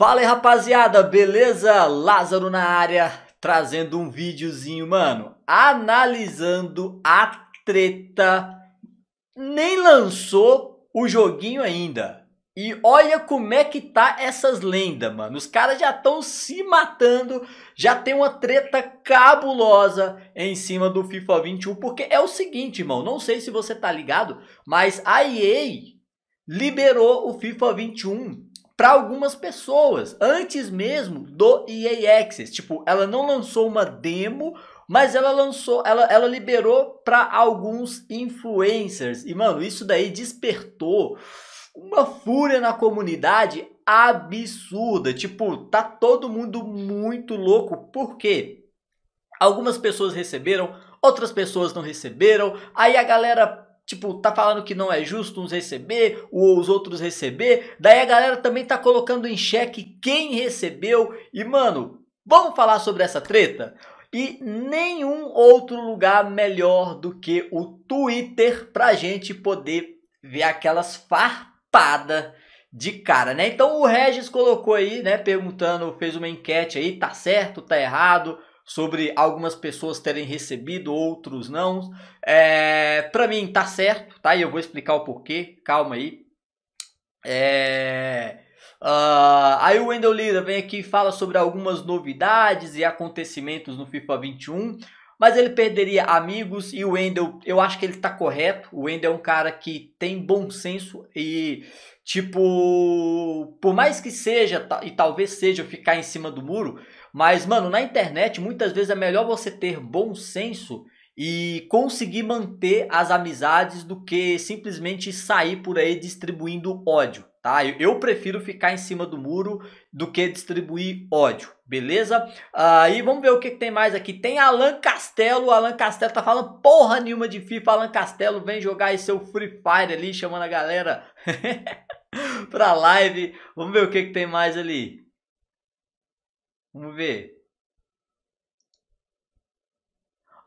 Fala aí rapaziada, beleza? Lázaro na área, trazendo um videozinho, mano, analisando a treta. Nem lançou o joguinho ainda. E olha como é que tá essas lendas, mano. Os caras já estão se matando, já tem uma treta cabulosa em cima do FIFA 21, porque é o seguinte, irmão, não sei se você tá ligado, mas a EA liberou o FIFA 21 para algumas pessoas, antes mesmo do EA Access. Tipo, ela não lançou uma demo, mas ela lançou, ela, ela liberou para alguns influencers. E mano, isso daí despertou uma fúria na comunidade absurda. Tipo, tá todo mundo muito louco. Por quê? Algumas pessoas receberam, outras pessoas não receberam. Aí a galera tipo, tá falando que não é justo uns receber, ou os outros receber. Daí a galera também tá colocando em xeque quem recebeu. E, mano, vamos falar sobre essa treta? E nenhum outro lugar melhor do que o Twitter pra gente poder ver aquelas farpadas de cara, né? Então o Regis colocou aí, né, perguntando, fez uma enquete aí, tá certo, tá errado, sobre algumas pessoas terem recebido, outros não. É, para mim tá certo, tá? E eu vou explicar o porquê. Calma aí. É, uh, aí o Wendell Lira vem aqui e fala sobre algumas novidades e acontecimentos no FIFA 21. Mas ele perderia amigos e o Wendell, eu acho que ele tá correto. O Wendell é um cara que tem bom senso e, tipo, por mais que seja, e talvez seja ficar em cima do muro, mas, mano, na internet muitas vezes é melhor você ter bom senso e conseguir manter as amizades do que simplesmente sair por aí distribuindo ódio, tá? Eu, eu prefiro ficar em cima do muro do que distribuir ódio, beleza? Aí vamos ver o que, que, tem mais aqui. Tem Alan Castelo, Alan Castelo tá falando porra nenhuma de FIFA, Alan Castelo vem jogar aí seu Free Fire ali, chamando a galera pra live. Vamos ver o que, que tem mais ali. Vamos ver.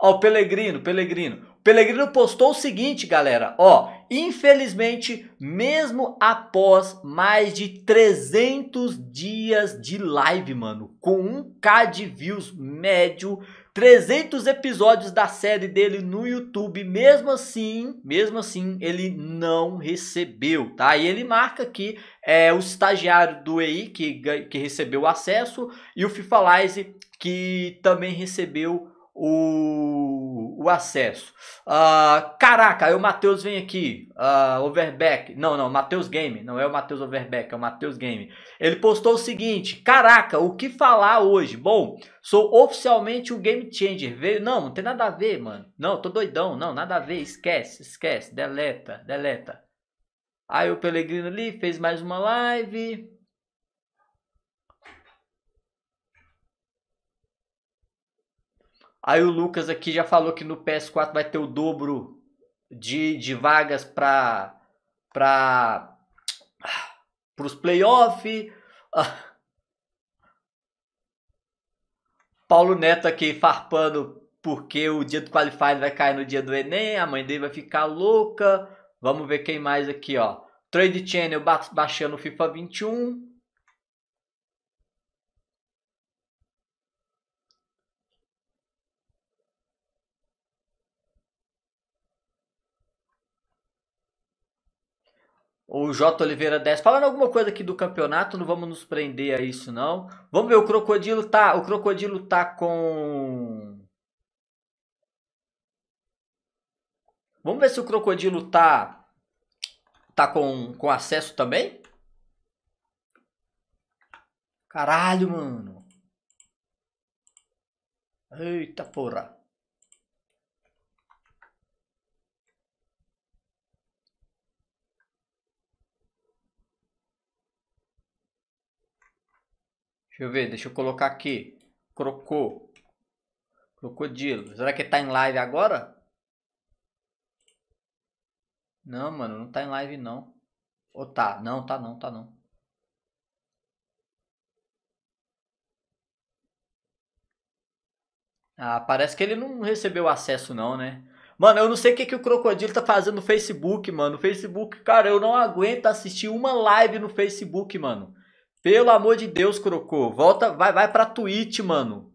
Ó, o Pelegrino, Pelegrino. O Pelegrino postou o seguinte, galera. Ó, infelizmente, mesmo após mais de 300 dias de live, mano, com 1k de views médio, 300 episódios da série dele no YouTube, mesmo assim, mesmo assim ele não recebeu, tá? E ele marca aqui é, o estagiário do EI que, que recebeu acesso e o FIFA Live que também recebeu o, o acesso. Uh, caraca, aí o Matheus vem aqui, uh, ah, Overback. Não, não, Matheus Game, não é o Matheus Overback, é o Matheus Game. Ele postou o seguinte: Caraca, o que falar hoje? Bom, sou oficialmente o game changer. Veio, não, não tem nada a ver, mano. Não, tô doidão, não, nada a ver, esquece, esquece, deleta, deleta. Aí o Pelegrino ali fez mais uma live. Aí o Lucas aqui já falou que no PS4 vai ter o dobro de, de vagas para para os playoffs. Ah. Paulo Neto aqui farpando porque o dia do Qualify vai cair no dia do Enem, a mãe dele vai ficar louca. Vamos ver quem mais aqui, ó. Trade Channel baixando FIFA 21. O J. Oliveira 10. Falando alguma coisa aqui do campeonato, não vamos nos prender a isso, não. Vamos ver, o Crocodilo tá. O Crocodilo tá com. Vamos ver se o Crocodilo tá. Tá com, com acesso também? Caralho, mano. Eita porra. Deixa eu ver, deixa eu colocar aqui. Crocô. Crocodilo. Será que tá em live agora? Não, mano, não tá em live não. Ou tá? Não, tá não, tá não. Ah, parece que ele não recebeu acesso não, né? Mano, eu não sei o que, que o Crocodilo tá fazendo no Facebook, mano. O Facebook, cara, eu não aguento assistir uma live no Facebook, mano. Pelo amor de Deus, Crocô, volta, vai, vai pra Twitch, mano.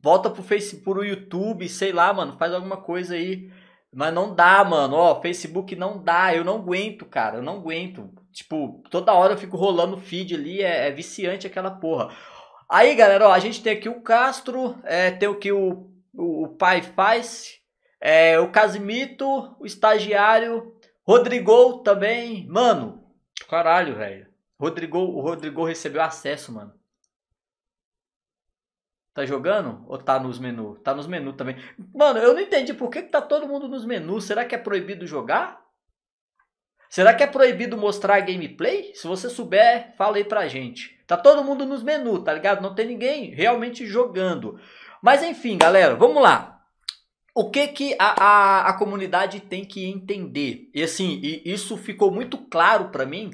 Volta pro Facebook, pro YouTube, sei lá, mano, faz alguma coisa aí. Mas não dá, mano. Ó, Facebook não dá. Eu não aguento, cara. Eu não aguento. Tipo, toda hora eu fico rolando feed ali. É, é viciante aquela porra. Aí, galera, ó, a gente tem aqui o Castro. É, tem o que o, o, o pai faz. É, o Casimito, o estagiário. Rodrigo também. Mano, caralho, velho. Rodrigo, o Rodrigo recebeu acesso, mano. Tá jogando ou tá nos menus? Tá nos menus também. Mano, eu não entendi por que, que tá todo mundo nos menus. Será que é proibido jogar? Será que é proibido mostrar gameplay? Se você souber, fala aí pra gente. Tá todo mundo nos menus, tá ligado? Não tem ninguém realmente jogando. Mas enfim, galera, vamos lá. O que, que a, a, a comunidade tem que entender? E assim, e isso ficou muito claro para mim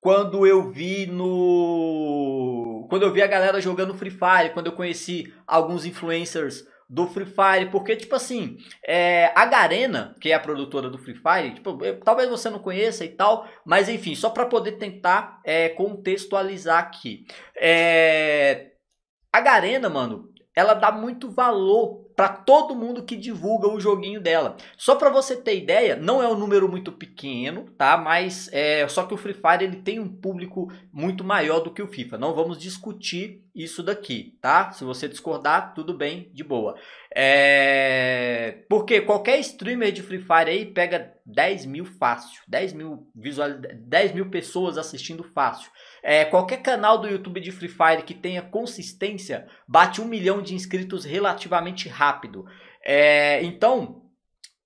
quando eu vi no. Quando eu vi a galera jogando Free Fire, quando eu conheci alguns influencers do Free Fire, porque, tipo assim, é, a Garena, que é a produtora do Free Fire, tipo, eu, talvez você não conheça e tal, mas enfim, só para poder tentar é, contextualizar aqui. É, a Garena, mano, ela dá muito valor para todo mundo que divulga o joguinho dela. Só para você ter ideia, não é um número muito pequeno, tá? Mas é só que o Free Fire ele tem um público muito maior do que o FIFA. Não vamos discutir isso daqui, tá? Se você discordar, tudo bem, de boa. É... Porque qualquer streamer de Free Fire aí pega 10 mil fácil, 10 mil, visual... 10 mil pessoas assistindo fácil. É, qualquer canal do YouTube de Free Fire que tenha consistência bate um milhão de inscritos relativamente rápido. É... Então,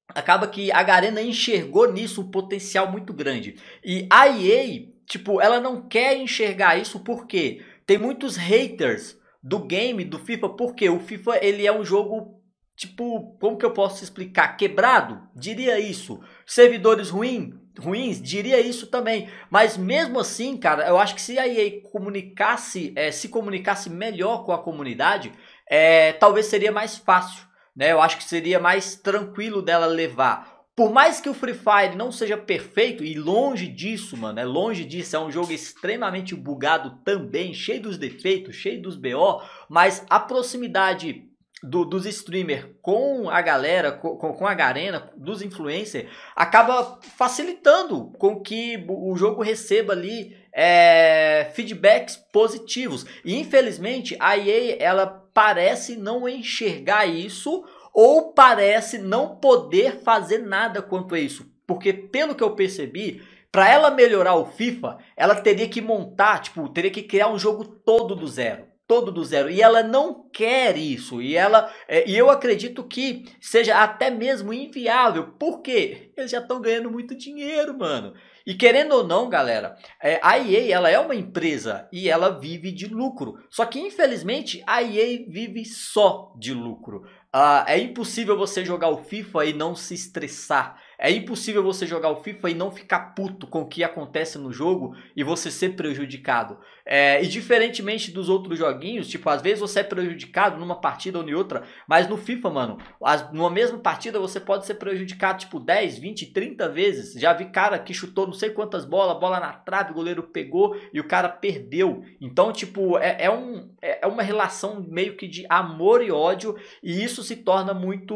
acaba que a Garena enxergou nisso um potencial muito grande. E a EA, tipo, ela não quer enxergar isso porque tem muitos haters do game do FIFA, porque o FIFA ele é um jogo tipo, como que eu posso explicar? Quebrado? Diria isso. Servidores ruim, ruins? Diria isso também. Mas mesmo assim, cara, eu acho que se a EA comunicasse, é, se comunicasse melhor com a comunidade, é, talvez seria mais fácil. Né? Eu acho que seria mais tranquilo dela levar por mais que o Free Fire não seja perfeito, e longe disso, mano, é longe disso, é um jogo extremamente bugado também, cheio dos defeitos, cheio dos BO, mas a proximidade do, dos streamers com a galera, com, com a arena, dos influencers, acaba facilitando com que o jogo receba ali é, feedbacks positivos. E infelizmente a EA ela parece não enxergar isso ou parece não poder fazer nada quanto a isso. Porque, pelo que eu percebi, para ela melhorar o FIFA, ela teria que montar, tipo, teria que criar um jogo todo do zero todo do zero. E ela não quer isso. E ela é, e eu acredito que seja até mesmo inviável, porque eles já estão ganhando muito dinheiro, mano. E querendo ou não, galera, é, a EA ela é uma empresa e ela vive de lucro. Só que infelizmente a EA vive só de lucro. Uh, é impossível você jogar o FIFA e não se estressar. É impossível você jogar o FIFA e não ficar puto com o que acontece no jogo e você ser prejudicado. É, e diferentemente dos outros joguinhos, tipo, às vezes você é prejudicado numa partida ou em outra, mas no FIFA, mano, as, numa mesma partida você pode ser prejudicado, tipo, 10, 20, 30 vezes. Já vi cara que chutou não sei quantas bolas, bola na trave, o goleiro pegou e o cara perdeu. Então, tipo, é, é um, é, é uma relação meio que de amor e ódio e isso se torna muito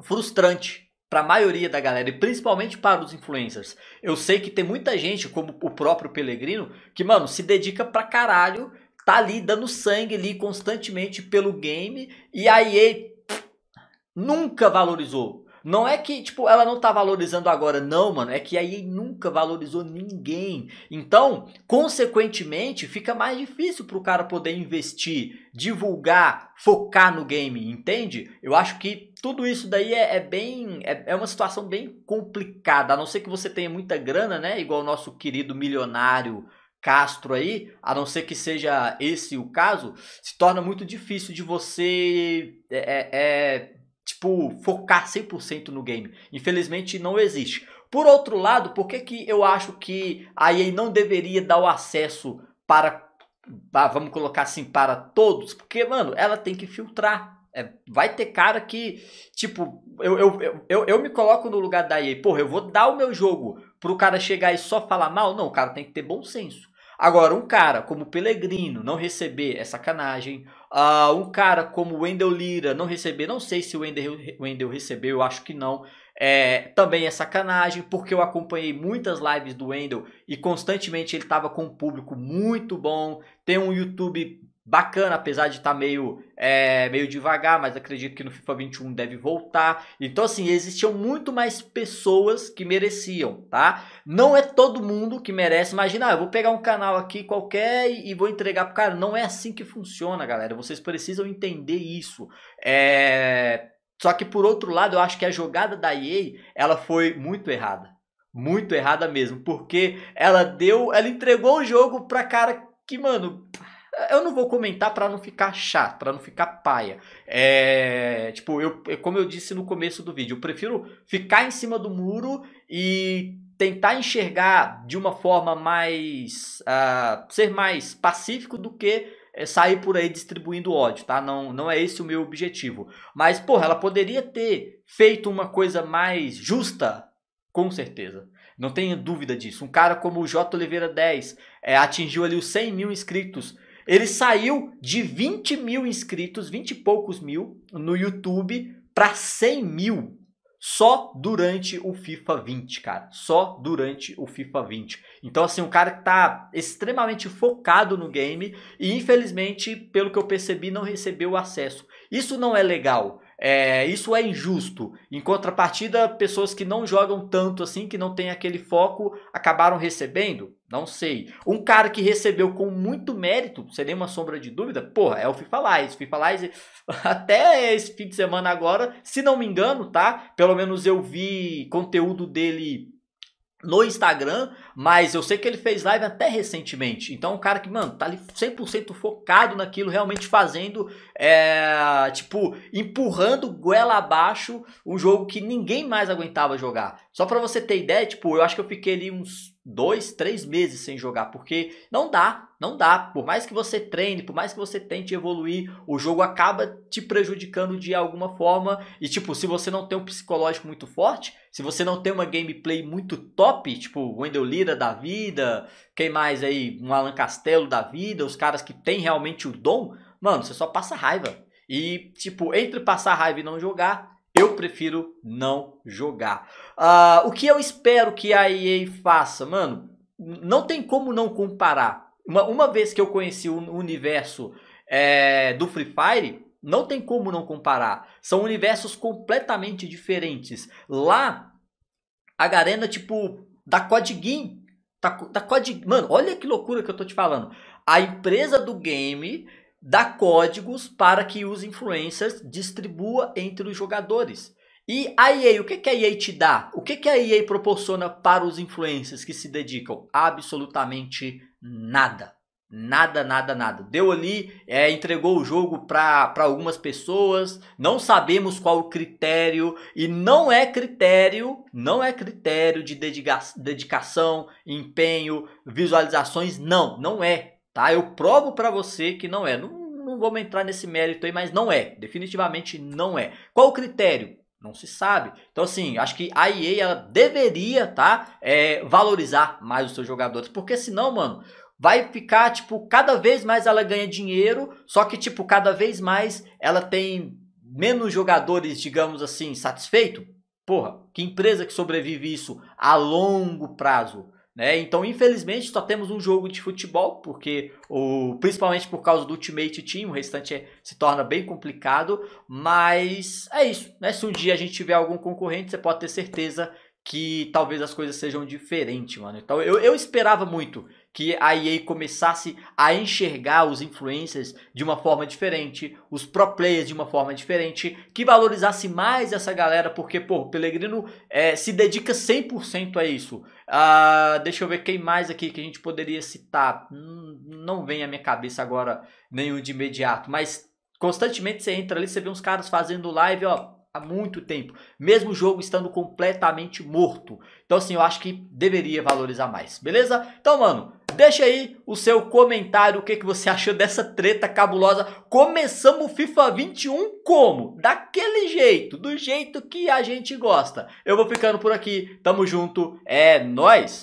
frustrante para a maioria da galera e principalmente para os influencers. Eu sei que tem muita gente, como o próprio Pelegrino, que, mano, se dedica pra caralho, tá ali dando sangue ali constantemente pelo game e aí ele nunca valorizou. Não é que, tipo, ela não tá valorizando agora, não, mano. É que a EA nunca valorizou ninguém. Então, consequentemente, fica mais difícil pro cara poder investir, divulgar, focar no game, entende? Eu acho que tudo isso daí é, é bem. É, é, uma situação bem complicada. A não ser que você tenha muita grana, né? Igual o nosso querido milionário Castro aí, a não ser que seja esse o caso, se torna muito difícil de você. É, é, é tipo, focar 100% no game. Infelizmente não existe. Por outro lado, por que, que eu acho que a EA não deveria dar o acesso para ah, vamos colocar assim, para todos, porque, mano, ela tem que filtrar. É, vai ter cara que, tipo, eu, eu, eu, eu, me coloco no lugar da EA, porra, eu vou dar o meu jogo pro cara chegar e só falar mal? Não, o cara tem que ter bom senso. Agora, um cara como Pelegrino não receber é sacanagem. Uh, um cara como Wendel Lira não receber, não sei se o Wendel, Wendel recebeu, eu acho que não. É, também é sacanagem, porque eu acompanhei muitas lives do Wendel e constantemente ele estava com um público muito bom, tem um YouTube bacana, apesar de estar tá meio, é, meio devagar, mas acredito que no FIFA 21 deve voltar. Então, assim, existiam muito mais pessoas que mereciam, tá? Não é todo mundo que merece. Imagina, ah, eu vou pegar um canal aqui qualquer e vou entregar pro cara. Não é assim que funciona, galera. Vocês precisam entender isso. É só que por outro lado, eu acho que a jogada da EA, ela foi muito errada. Muito errada mesmo, porque ela deu, ela entregou o jogo pra cara que, mano, eu não vou comentar para não ficar chato, para não ficar paia. É, tipo, eu, como eu disse no começo do vídeo, eu prefiro ficar em cima do muro e tentar enxergar de uma forma mais uh, ser mais pacífico do que é, sair por aí distribuindo ódio, tá? Não, não é esse o meu objetivo. Mas, porra, ela poderia ter feito uma coisa mais justa, com certeza. Não tenho dúvida disso. Um cara como o J. Oliveira 10 é, atingiu ali os 100 mil inscritos. Ele saiu de 20 mil inscritos, 20 e poucos mil, no YouTube para 100 mil só durante o FIFA 20, cara. Só durante o FIFA 20. Então, assim, o cara que tá extremamente focado no game e, infelizmente, pelo que eu percebi, não recebeu acesso. Isso não é legal. É, isso é injusto. Em contrapartida, pessoas que não jogam tanto assim, que não tem aquele foco, acabaram recebendo? Não sei. Um cara que recebeu com muito mérito, sem nenhuma sombra de dúvida, porra, é o FIFA Live. FIFA Live, até esse fim de semana agora, se não me engano, tá? Pelo menos eu vi conteúdo dele no Instagram, mas eu sei que ele fez live até recentemente. Então, um cara que, mano, tá ali 100% focado naquilo, realmente fazendo, é, tipo, empurrando goela abaixo um jogo que ninguém mais aguentava jogar. Só para você ter ideia, tipo, eu acho que eu fiquei ali uns dois, três meses sem jogar, porque não dá, não dá. Por mais que você treine, por mais que você tente evoluir, o jogo acaba te prejudicando de alguma forma. E tipo, se você não tem um psicológico muito forte, se você não tem uma gameplay muito top, tipo Wendell Lira da vida, quem mais aí, um Alan Castelo da vida, os caras que têm realmente o dom, mano, você só passa raiva. E tipo, entre passar raiva e não jogar, eu prefiro não jogar. Uh, o que eu espero que a EA faça, mano? Não tem como não comparar. Uma, uma vez que eu conheci o universo é, do Free Fire, não tem como não comparar. São universos completamente diferentes. Lá, a Garena, tipo, da Codiguin. Da, da Mano, olha que loucura que eu tô te falando. A empresa do game dá códigos para que os influencers distribua entre os jogadores. E a EA, o que, que a EA te dá? O que, que a EA proporciona para os influencers que se dedicam? Absolutamente nada. Nada, nada, nada. Deu ali, é, entregou o jogo para algumas pessoas, não sabemos qual o critério, e não é critério, não é critério de dedica dedicação, empenho, visualizações, não, não é tá? Eu provo para você que não é. Não, não vamos entrar nesse mérito aí, mas não é. Definitivamente não é. Qual o critério? Não se sabe. Então, assim, acho que a EA ela deveria, tá? É, valorizar mais os seus jogadores. Porque senão, mano, vai ficar, tipo, cada vez mais ela ganha dinheiro. Só que, tipo, cada vez mais ela tem menos jogadores, digamos assim, satisfeito. Porra, que empresa que sobrevive isso a longo prazo? Né? Então, infelizmente, só temos um jogo de futebol, porque o principalmente por causa do Ultimate Team, o restante é, se torna bem complicado, mas é isso, né? Se um dia a gente tiver algum concorrente, você pode ter certeza que talvez as coisas sejam diferentes, mano. Então, eu, eu esperava muito que a EA começasse a enxergar os influencers de uma forma diferente, os pro players de uma forma diferente, que valorizasse mais essa galera, porque, pô, o Pellegrino é, se dedica 100% a isso. Uh, deixa eu ver quem mais aqui que a gente poderia citar. Hum, não vem à minha cabeça agora nenhum de imediato, mas constantemente você entra ali, você vê uns caras fazendo live, ó, há muito tempo, mesmo o jogo estando completamente morto. Então, assim, eu acho que deveria valorizar mais, beleza? Então, mano, Deixa aí o seu comentário, o que, que você achou dessa treta cabulosa. Começamos o FIFA 21 como? Daquele jeito, do jeito que a gente gosta. Eu vou ficando por aqui, tamo junto, é nós.